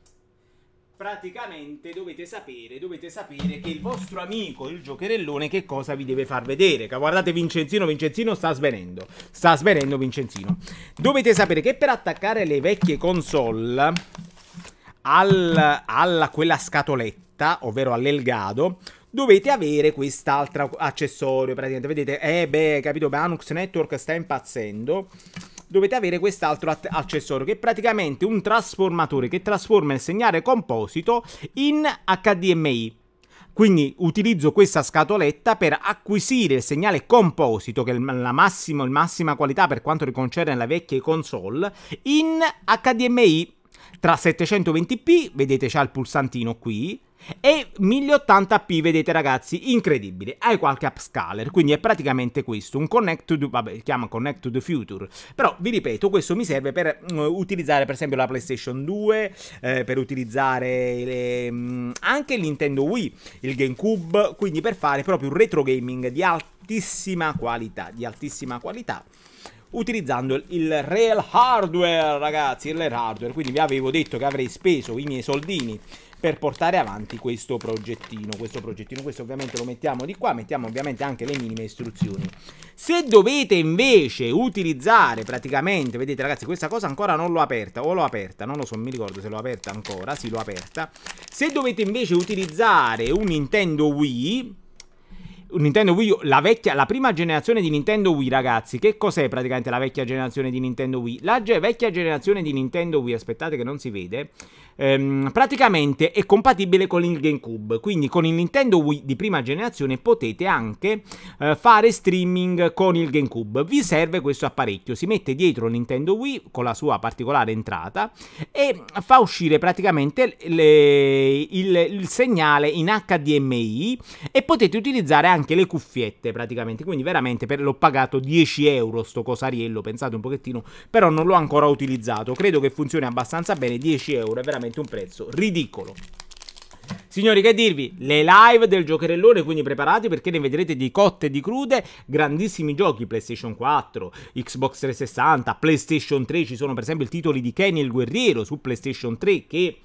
praticamente dovete sapere, dovete sapere che il vostro amico, il giocherellone, che cosa vi deve far vedere. Guardate Vincenzino, Vincenzino sta svenendo, sta svenendo Vincenzino. Dovete sapere che per attaccare le vecchie console al, alla quella scatoletta, ovvero all'Elgado, dovete avere quest'altro accessorio praticamente. Vedete, eh beh, capito, Banux Network sta impazzendo dovete avere quest'altro accessorio che è praticamente un trasformatore che trasforma il segnale composito in HDMI. Quindi utilizzo questa scatoletta per acquisire il segnale composito, che è la massima, massima qualità per quanto concerne le vecchie console, in HDMI tra 720p, vedete c'è il pulsantino qui, e 1080p vedete ragazzi incredibile hai qualche upscaler quindi è praticamente questo un connect to the, vabbè chiama connect to the future però vi ripeto questo mi serve per uh, utilizzare per esempio la playstation 2 eh, per utilizzare le, mh, mm, anche il Nintendo Wii il Gamecube quindi per fare proprio un retro gaming di altissima qualità di altissima qualità utilizzando il real hardware ragazzi il real hardware quindi vi avevo detto che avrei speso i miei soldini per portare avanti questo progettino. Questo progettino, questo ovviamente lo mettiamo di qua, mettiamo ovviamente anche le minime istruzioni. Se dovete invece utilizzare praticamente, vedete ragazzi, questa cosa ancora non l'ho aperta, o l'ho aperta, non lo so, mi ricordo se l'ho aperta ancora, sì l'ho aperta. Se dovete invece utilizzare un Nintendo Wii, Nintendo Wii, la vecchia, la prima generazione di Nintendo Wii, ragazzi. Che cos'è praticamente la vecchia generazione di Nintendo Wii? La ge- vecchia generazione di Nintendo Wii, aspettate che non si vede, ehm, praticamente è compatibile con il GameCube. Quindi con il Nintendo Wii di prima generazione potete anche eh, fare streaming con il GameCube. Vi serve questo apparecchio, si mette dietro Nintendo Wii con la sua particolare entrata e fa uscire praticamente le, il, il segnale in HDMI e potete utilizzare anche anche le cuffiette praticamente, quindi veramente per, l'ho pagato 10 euro sto cosariello, pensate un pochettino, però non l'ho ancora utilizzato, credo che funzioni abbastanza bene, 10 euro è veramente un prezzo ridicolo. Signori, che dirvi? Le live del giocherellone, quindi preparati perché ne vedrete di cotte e di crude. Grandissimi giochi, PlayStation 4, Xbox 360, PlayStation 3. Ci sono per esempio i titoli di Kenny il Guerriero su PlayStation 3 che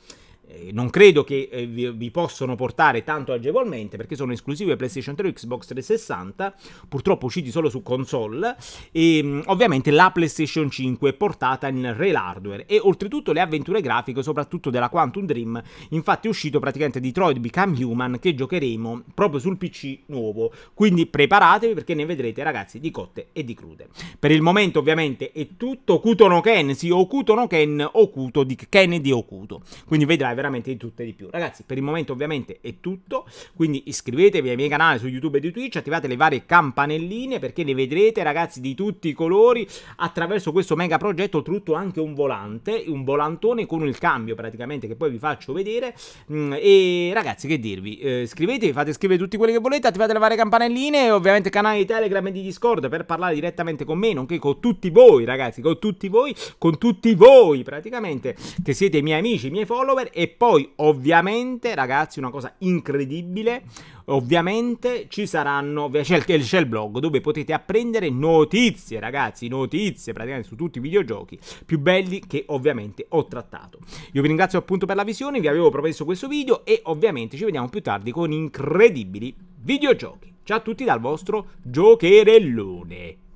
eh, non credo che eh, vi, vi, possono portare tanto agevolmente perché sono esclusive PlayStation 3 e Xbox 360, purtroppo usciti solo su console e mm, ovviamente la PlayStation 5 è portata in real hardware e oltretutto le avventure grafiche soprattutto della Quantum Dream, infatti è uscito praticamente Detroit Become Human che giocheremo proprio sul PC nuovo, quindi preparatevi perché ne vedrete ragazzi di cotte e di crude. Per il momento ovviamente è tutto Kuto no Ken, sì o Kuto no Ken o Kuto di Kennedy di Okuto, quindi vedrai veramente di tutto e di più. Ragazzi, per il momento ovviamente è tutto, quindi iscrivetevi ai miei canali su YouTube e di Twitch, attivate le varie campanelline perché ne vedrete ragazzi di tutti i colori attraverso questo mega progetto, oltretutto anche un volante, un volantone con il cambio praticamente che poi vi faccio vedere mm, e ragazzi che dirvi, eh, iscrivetevi, fate scrivere tutti quelli che volete, attivate le varie campanelline e ovviamente canali di Telegram e di Discord per parlare direttamente con me, nonché con tutti voi ragazzi, con tutti voi, con tutti voi praticamente che siete i miei amici, i miei follower e e poi, ovviamente, ragazzi, una cosa incredibile, ovviamente ci saranno, c'è il, c'è il, blog dove potete apprendere notizie, ragazzi, notizie praticamente su tutti i videogiochi più belli che ovviamente ho trattato. Io vi ringrazio appunto per la visione, vi avevo promesso questo video e ovviamente ci vediamo più tardi con incredibili videogiochi. Ciao a tutti dal vostro giocherellone.